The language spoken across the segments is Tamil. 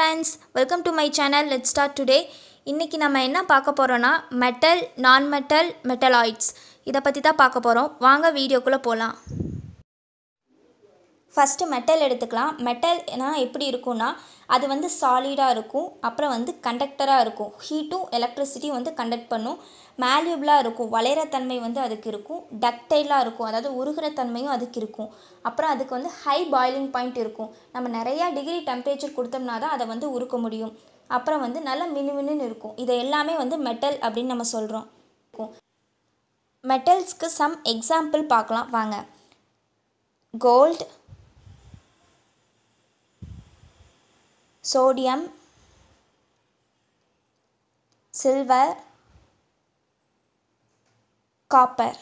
friends welcome to my channel let start today இன்றைக்கி நம்ம என்ன பார்க்க போகிறோன்னா மெட்டல் நான் மெட்டல் மெட்டலாய்ட்ஸ் இதை பற்றி தான் பார்க்க போகிறோம் வாங்க வீடியோக்குள்ளே போகலாம் ஃபஸ்ட்டு மெட்டல் எடுத்துக்கலாம் ஏன்னா எப்படி இருக்கும்னா அது வந்து சாலிடாக இருக்கும் அப்புறம் வந்து கண்டக்டராக இருக்கும் ஹீட்டும் எலக்ட்ரிசிட்டியும் வந்து கண்டக்ட் பண்ணும் மேல்யூபிளாக இருக்கும் வளைகிற தன்மை வந்து அதுக்கு இருக்கும் டக்டைலாக இருக்கும் அதாவது உருகிற தன்மையும் அதுக்கு இருக்கும் அப்புறம் அதுக்கு வந்து ஹை பாய்லிங் பாயிண்ட் இருக்கும் நம்ம நிறையா டிகிரி டெம்பரேச்சர் கொடுத்தோம்னா தான் அதை வந்து உருக்க முடியும் அப்புறம் வந்து நல்லா மினுமினுன்னு இருக்கும் இது எல்லாமே வந்து மெட்டல் அப்படின்னு நம்ம சொல்கிறோம் மெட்டல்ஸ்க்கு சம் எக்ஸாம்பிள் பார்க்கலாம் வாங்க gold sodium silver copper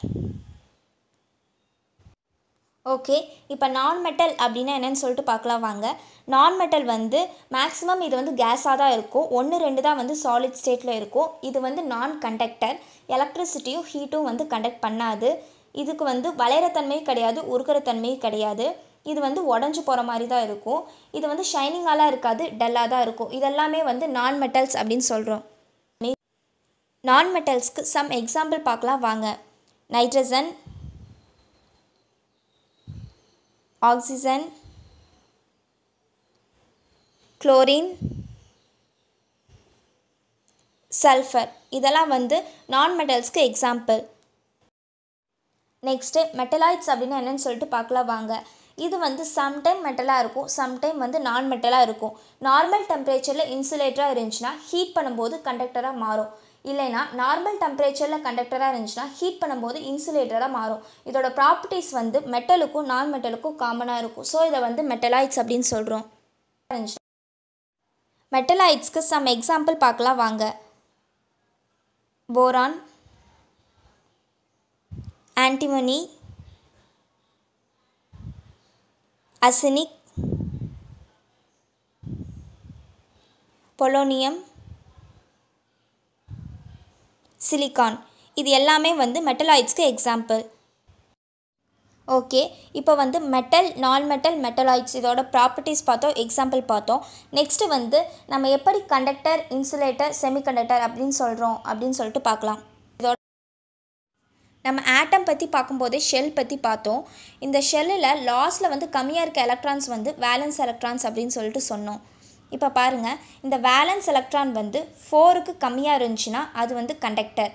okay இப்போ நான் மெட்டல் அப்படின்னா என்னென்னு சொல்லிட்டு பார்க்கலாம் வாங்க நான் மெட்டல் வந்து மேக்ஸிமம் இது வந்து கேஸாக தான் இருக்கும் ஒன்று ரெண்டு தான் வந்து சாலிட் ஸ்டேட்டில் இருக்கும் இது வந்து நான் கண்டக்டர் எலக்ட்ரிசிட்டியும் ஹீட்டும் வந்து கண்டக்ட் பண்ணாது இதுக்கு வந்து வளையிற தன்மையும் கிடையாது உருக்கிற தன்மையும் கிடையாது இது வந்து உடஞ்சி போகிற மாதிரி தான் இருக்கும் இது வந்து ஷைனிங்காலாம் இருக்காது டல்லாக தான் இருக்கும் இதெல்லாமே வந்து நான் மெட்டல்ஸ் அப்படின்னு சொல்கிறோம் நான் மெட்டல்ஸ்க்கு சம் எக்ஸாம்பிள் பார்க்கலாம் வாங்க நைட்ரஜன் ஆக்சிஜன் குளோரின் சல்ஃபர் இதெல்லாம் வந்து நான் மெட்டல்ஸ்க்கு எக்ஸாம்பிள் நெக்ஸ்ட்டு மெட்டலாய்ட்ஸ் அப்படின்னா என்னென்னு சொல்லிட்டு பார்க்கலாம் வாங்க இது வந்து சம்டைம் மெட்டலாக இருக்கும் சம்டைம் வந்து நான் மெட்டலாக இருக்கும் நார்மல் டெம்பரேச்சரில் இன்சுலேட்டராக இருந்துச்சுன்னா ஹீட் பண்ணும்போது கண்டக்டராக மாறும் இல்லைனா நார்மல் டெம்பரேச்சரில் கண்டக்டராக இருந்துச்சுன்னா ஹீட் பண்ணும்போது இன்சுலேட்டராக மாறும் இதோட ப்ராப்பர்ட்டிஸ் வந்து மெட்டலுக்கும் நான் மெட்டலுக்கும் காமனாக இருக்கும் ஸோ இதை வந்து மெட்டலாய்ட்ஸ் அப்படின்னு சொல்கிறோம் மெட்டலாய்ட்ஸ்க்கு சம் எக்ஸாம்பிள் பார்க்கலாம் வாங்க boron antimony arsenic polonium silicon இது எல்லாமே வந்து மெட்டலாய்ட்ஸ்க்கு எக்ஸாம்பிள் ஓகே இப்போ வந்து மெட்டல் நான் மெட்டல் மெட்டலாய்ட்ஸ் இதோட ப்ராப்பர்ட்டிஸ் பார்த்தோம் எக்ஸாம்பிள் பார்த்தோம் நெக்ஸ்ட்டு வந்து நம்ம எப்படி கண்டக்டர் இன்சுலேட்டர் செமிகண்டக்டர் அப்படின்னு சொல்கிறோம் அப்படின்னு சொல்லிட்டு பார்க்கலாம் இதோட நம்ம ஆட்டம் பற்றி பார்க்கும்போதே ஷெல் பற்றி பார்த்தோம் இந்த ஷெல்லில் லாஸில் வந்து கம்மியாக இருக்க எலக்ட்ரான்ஸ் வந்து வேலன்ஸ் எலக்ட்ரான்ஸ் அப்படின்னு சொல்லிட்டு சொன்னோம் இப்போ பாருங்கள் இந்த வேலன்ஸ் எலக்ட்ரான் வந்து ஃபோருக்கு கம்மியாக இருந்துச்சுன்னா அது வந்து கண்டக்டர்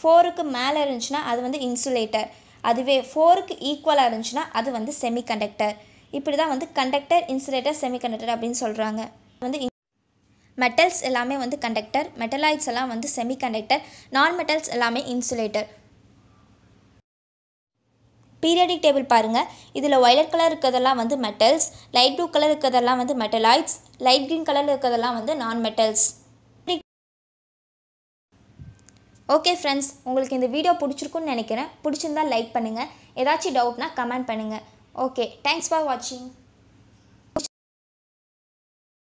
ஃபோருக்கு மேலே இருந்துச்சுன்னா அது வந்து இன்சுலேட்டர் அதுவே ஃபோருக்கு ஈக்குவலாக இருந்துச்சுன்னா அது வந்து செமிகண்டக்டர் இப்படி தான் வந்து கண்டக்டர் இன்சுலேட்டர் கண்டக்டர் அப்படின்னு சொல்கிறாங்க வந்து மெட்டல்ஸ் எல்லாமே வந்து கண்டக்டர் மெட்டலாய்ட்ஸ் எல்லாம் வந்து கண்டக்டர் நான் மெட்டல்ஸ் எல்லாமே இன்சுலேட்டர் பீரியடிக் டேபிள் பாருங்கள் இதில் ஒயலட் கலர் இருக்கிறதெல்லாம் வந்து மெட்டல்ஸ் லைட் ப்ளூ கலர் இருக்கிறதெல்லாம் வந்து மெட்டலாய்ட்ஸ் லைட் க்ரீன் கலர் இருக்கிறதெல்லாம் வந்து நான் மெட்டல்ஸ் ஓகே ஃப்ரெண்ட்ஸ் உங்களுக்கு இந்த வீடியோ பிடிச்சிருக்குன்னு நினைக்கிறேன் பிடிச்சிருந்தால் லைக் பண்ணுங்கள் ஏதாச்சும் டவுட்னால் கமெண்ட் பண்ணுங்கள் ஓகே தேங்க்ஸ் ஃபார் வாட்சிங்